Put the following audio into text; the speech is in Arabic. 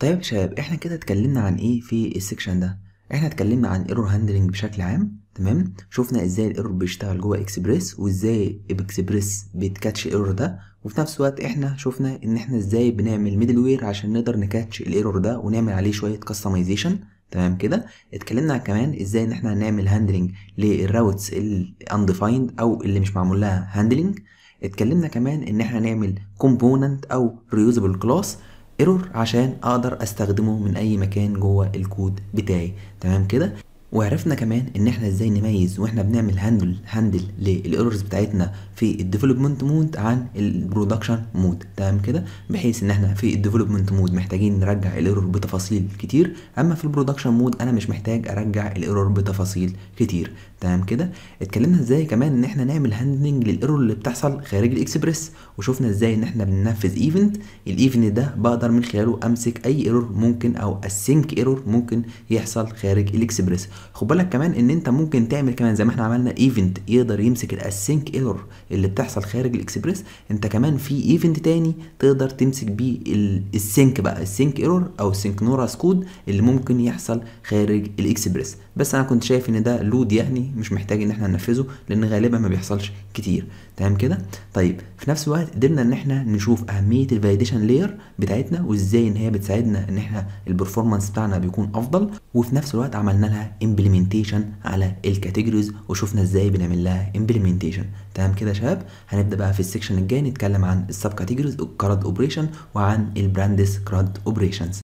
طيب يا شباب احنا كده اتكلمنا عن ايه في السكشن ده احنا اتكلمنا عن ايرور هاندلنج بشكل عام تمام شفنا ازاي الايرور بيشتغل جوه اكسبريس وازاي اكسبريس بيتكاتش الايرور ده وفي نفس الوقت احنا شفنا ان احنا ازاي بنعمل ميدل وير عشان نقدر نكاتش الايرور ده ونعمل عليه شويه كاستمايزيشن تمام كده اتكلمنا كمان ازاي ان احنا نعمل هاندلنج للراوتس الانديفايند او اللي مش معمول لها هاندلنج اتكلمنا كمان ان احنا نعمل كومبوننت او ريوزبل كلاس ايرور عشان اقدر استخدمه من اي مكان جوه الكود بتاعي تمام كده وعرفنا كمان ان احنا ازاي نميز واحنا بنعمل هاندل هاندل للايرورز بتاعتنا في الديفلوبمنت مود عن البرودكشن مود تمام كده بحيث ان احنا في الديفلوبمنت مود محتاجين نرجع الايرور بتفاصيل كتير اما في البرودكشن مود انا مش محتاج ارجع الايرور بتفاصيل كتير تمام كده اتكلمنا ازاي كمان ان احنا نعمل هاندلنج للايرور اللي بتحصل خارج الاكسبريس وشفنا ازاي ان احنا بننفذ ايفنت الايفنت ده بقدر من خلاله امسك اي ايرور ممكن او السينك ايرور ممكن يحصل خارج الاكسبريس خد بالك كمان ان انت ممكن تعمل كمان زي ما احنا عملنا ايفنت يقدر يمسك الاسينك ايرور اللي بتحصل خارج الاكسبريس انت كمان في ايفنت تاني تقدر تمسك بيه السينك بقى السينك ايرور او نوراس كود اللي ممكن يحصل خارج الاكسبريس بس انا كنت شايف ان ده لود يعني مش محتاج ان احنا ننفذه لان غالبا ما بيحصلش كتير تمام كده طيب في نفس الوقت قدرنا ان احنا نشوف اهميه الفاليديشن لاير بتاعتنا وازاي ان هي بتساعدنا ان احنا البرفورمانس بتاعنا بيكون افضل وفي نفس الوقت عملنا لها امبلمنتيشن على الكاتيجوريز وشفنا ازاي بنعمل لها امبلمنتيشن تمام كده يا شباب هنبدا بقى في السكشن الجاي نتكلم عن السب كاتيجوريز كراد اوبريشن وعن البراندس كراد اوبريشنز